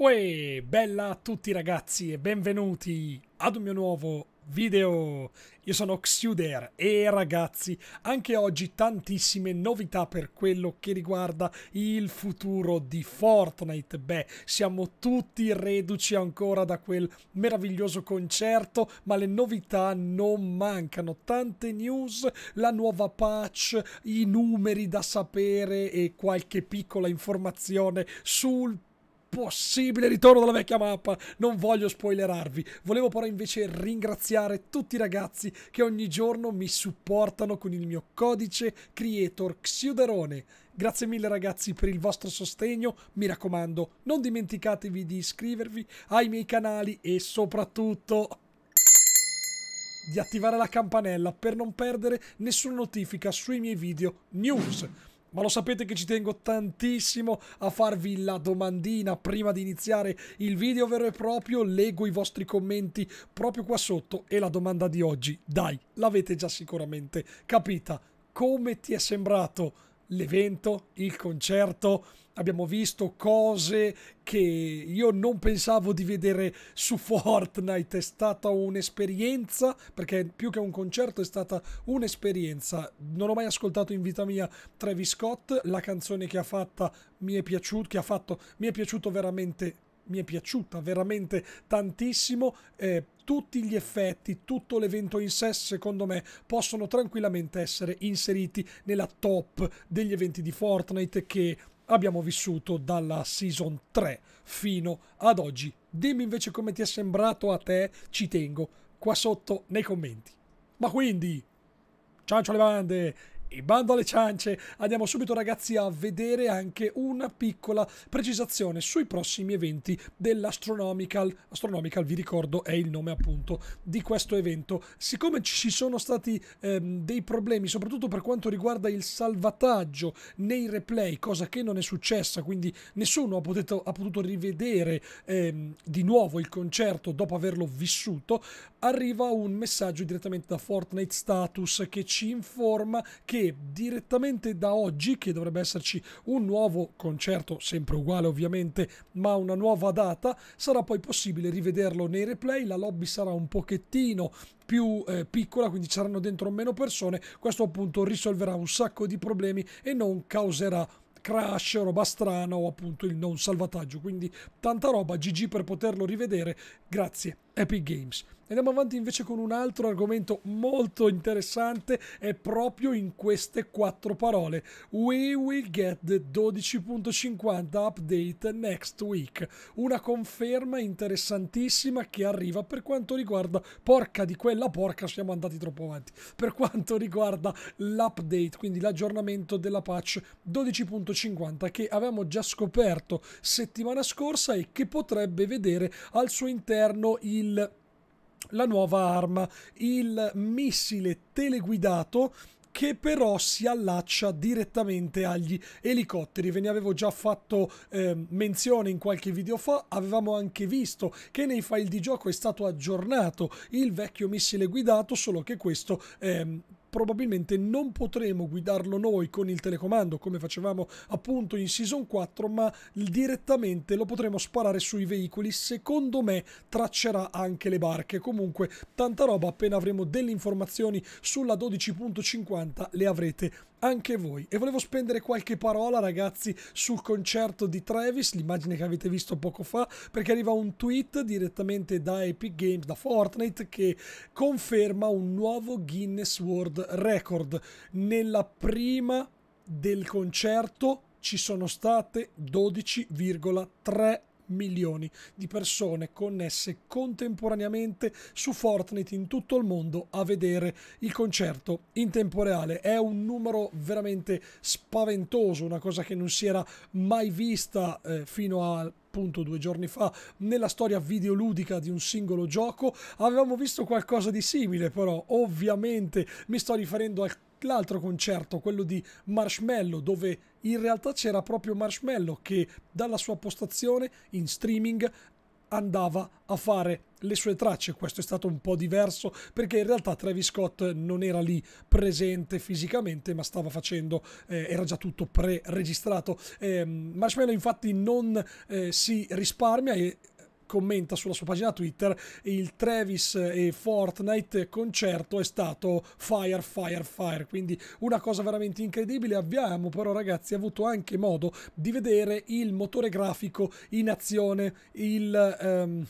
Uè, bella a tutti ragazzi e benvenuti ad un mio nuovo video. Io sono Xuder e ragazzi, anche oggi tantissime novità per quello che riguarda il futuro di Fortnite. Beh, siamo tutti reduci ancora da quel meraviglioso concerto, ma le novità non mancano. Tante news, la nuova patch, i numeri da sapere e qualche piccola informazione sul possibile ritorno della vecchia mappa. Non voglio spoilerarvi. Volevo però invece ringraziare tutti i ragazzi che ogni giorno mi supportano con il mio codice creator Xiuderone. Grazie mille ragazzi per il vostro sostegno, mi raccomando non dimenticatevi di iscrivervi ai miei canali e soprattutto di attivare la campanella per non perdere nessuna notifica sui miei video news. Ma lo sapete che ci tengo tantissimo a farvi la domandina prima di iniziare il video vero e proprio. Leggo i vostri commenti proprio qua sotto e la domanda di oggi, dai, l'avete già sicuramente capita. Come ti è sembrato l'evento, il concerto, abbiamo visto cose che io non pensavo di vedere su Fortnite, è stata un'esperienza, perché più che un concerto è stata un'esperienza. Non ho mai ascoltato in vita mia Travis Scott, la canzone che ha fatta mi è piaciuto, che ha fatto mi è piaciuto veramente mi è piaciuta veramente tantissimo. Eh, tutti gli effetti, tutto l'evento in sé, secondo me, possono tranquillamente essere inseriti nella top degli eventi di Fortnite che abbiamo vissuto dalla season 3 fino ad oggi. Dimmi invece come ti è sembrato a te, ci tengo, qua sotto nei commenti. Ma quindi, ciancio le bande in bando alle ciance, andiamo subito ragazzi a vedere anche una piccola precisazione sui prossimi eventi dell'Astronomical. Astronomical, vi ricordo, è il nome appunto di questo evento. Siccome ci sono stati ehm, dei problemi, soprattutto per quanto riguarda il salvataggio nei replay, cosa che non è successa, quindi nessuno ha, potuto, ha potuto rivedere ehm, di nuovo il concerto dopo averlo vissuto, arriva un messaggio direttamente da Fortnite Status che ci informa che che direttamente da oggi, che dovrebbe esserci un nuovo concerto, sempre uguale ovviamente, ma una nuova data, sarà poi possibile rivederlo nei replay, la lobby sarà un pochettino più eh, piccola, quindi ci saranno dentro meno persone, questo appunto risolverà un sacco di problemi e non causerà crash, roba strana o appunto il non salvataggio, quindi tanta roba, GG per poterlo rivedere, grazie. Epic Games. Andiamo avanti invece con un altro argomento molto interessante, è proprio in queste quattro parole. We will get the 12.50 update next week. Una conferma interessantissima che arriva per quanto riguarda, porca di quella porca, siamo andati troppo avanti, per quanto riguarda l'update, quindi l'aggiornamento della patch 12.50 che avevamo già scoperto settimana scorsa e che potrebbe vedere al suo interno il il, la nuova arma, il missile teleguidato che però si allaccia direttamente agli elicotteri. Ve ne avevo già fatto eh, menzione in qualche video fa, avevamo anche visto che nei file di gioco è stato aggiornato il vecchio missile guidato, solo che questo eh, probabilmente non potremo guidarlo noi con il telecomando come facevamo appunto in Season 4, ma direttamente lo potremo sparare sui veicoli. Secondo me traccerà anche le barche. Comunque, tanta roba, appena avremo delle informazioni sulla 12.50 le avrete anche voi. E volevo spendere qualche parola, ragazzi, sul concerto di Travis, l'immagine che avete visto poco fa, perché arriva un tweet direttamente da Epic Games, da Fortnite, che conferma un nuovo Guinness World record. Nella prima del concerto ci sono state 12,3 milioni di persone connesse contemporaneamente su Fortnite in tutto il mondo a vedere il concerto in tempo reale. È un numero veramente spaventoso, una cosa che non si era mai vista eh, fino a appunto due giorni fa nella storia videoludica di un singolo gioco avevamo visto qualcosa di simile però ovviamente mi sto riferendo al l'altro concerto, quello di Marshmallow, dove in realtà c'era proprio Marshmallow che dalla sua postazione in streaming andava a fare le sue tracce. Questo è stato un po' diverso perché in realtà Travis Scott non era lì presente fisicamente, ma stava facendo, eh, era già tutto pre-registrato. Eh, Marshmallow infatti non eh, si risparmia e commenta sulla sua pagina Twitter il Travis e Fortnite concerto è stato Fire Fire Fire, quindi una cosa veramente incredibile. Abbiamo però ragazzi avuto anche modo di vedere il motore grafico in azione, il... Um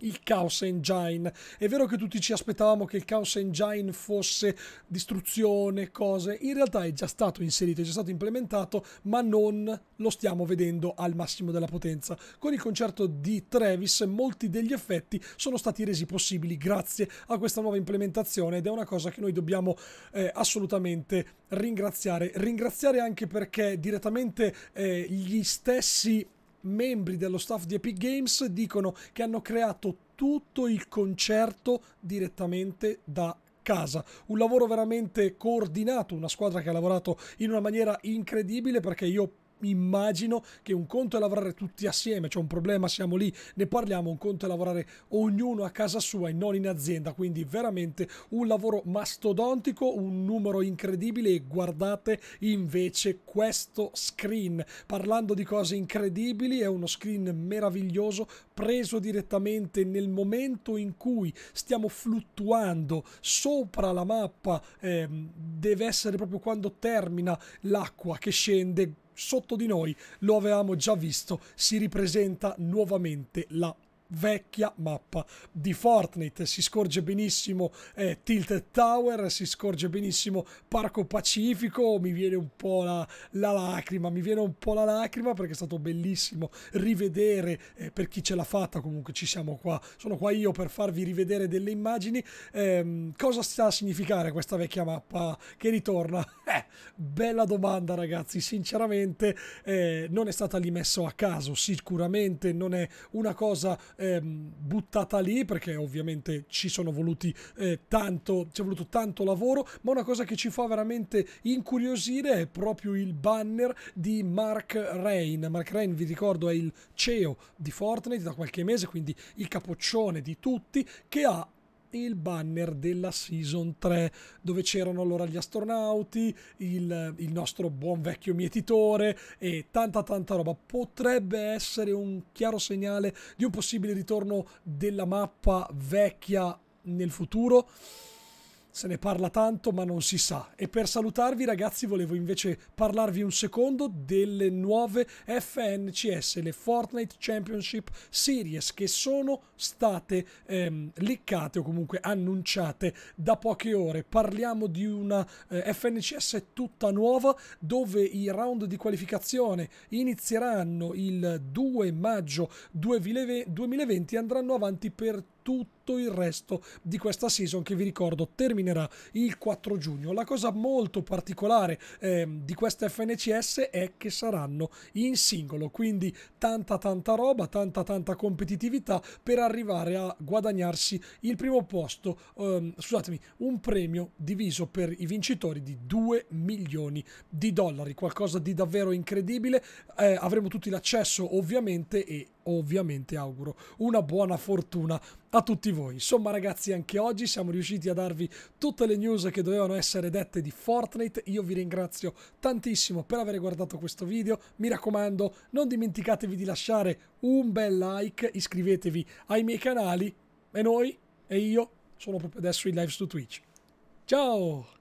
il Chaos Engine. È vero che tutti ci aspettavamo che il Chaos Engine fosse distruzione, cose, in realtà è già stato inserito, è già stato implementato, ma non lo stiamo vedendo al massimo della potenza. Con il concerto di Travis molti degli effetti sono stati resi possibili grazie a questa nuova implementazione ed è una cosa che noi dobbiamo eh, assolutamente ringraziare. Ringraziare anche perché direttamente eh, gli stessi membri dello staff di Epic Games dicono che hanno creato tutto il concerto direttamente da casa. Un lavoro veramente coordinato, una squadra che ha lavorato in una maniera incredibile perché io immagino che un conto è lavorare tutti assieme, c'è cioè un problema, siamo lì, ne parliamo, un conto è lavorare ognuno a casa sua e non in azienda, quindi veramente un lavoro mastodontico, un numero incredibile e guardate invece questo screen, parlando di cose incredibili, è uno screen meraviglioso preso direttamente nel momento in cui stiamo fluttuando sopra la mappa, eh, deve essere proprio quando termina l'acqua che scende sotto di noi, lo avevamo già visto, si ripresenta nuovamente la vecchia mappa di Fortnite. Si scorge benissimo eh, Tilted Tower, si scorge benissimo Parco Pacifico, mi viene un po' la, la, lacrima, mi viene un po' la lacrima perché è stato bellissimo rivedere, eh, per chi ce l'ha fatta comunque ci siamo qua, sono qua io per farvi rivedere delle immagini, ehm, cosa sta a significare questa vecchia mappa che ritorna? Eh, bella domanda ragazzi, sinceramente eh, non è stata lì messo a caso, sicuramente non è una cosa ehm, buttata lì perché ovviamente ci sono voluti eh, tanto, ci è voluto tanto lavoro, ma una cosa che ci fa veramente incuriosire è proprio il banner di Mark Rain. Mark Rain, vi ricordo, è il CEO di Fortnite da qualche mese, quindi il capoccione di tutti, che ha mostrarti il banner della Season 3 dove c'erano allora gli astronauti, il, il nostro buon vecchio mietitore e tanta tanta roba. Potrebbe essere un chiaro segnale di un possibile ritorno della mappa vecchia nel futuro se ne parla tanto ma non si sa. E per salutarvi ragazzi volevo invece parlarvi un secondo delle nuove FNCS, le Fortnite Championship Series, che sono state ehm, liccate o comunque annunciate da poche ore. Parliamo di una eh, FNCS tutta nuova dove i round di qualificazione inizieranno il 2 maggio 2020 e andranno avanti per tutto tutto il resto di questa season che vi ricordo terminerà il 4 giugno. La cosa molto particolare eh, di questa FNCS è che saranno in singolo, quindi tanta tanta roba, tanta tanta competitività per arrivare a guadagnarsi il primo posto, ehm, scusatemi, un premio diviso per i vincitori di 2 milioni di dollari, qualcosa di davvero incredibile. Eh, avremo tutti l'accesso ovviamente e ovviamente auguro una buona fortuna a tutti voi voi. Insomma ragazzi anche oggi siamo riusciti a darvi tutte le news che dovevano essere dette di Fortnite. Io vi ringrazio tantissimo per aver guardato questo video. Mi raccomando non dimenticatevi di lasciare un bel like, iscrivetevi ai miei canali e noi e io sono proprio adesso in live su Twitch. Ciao!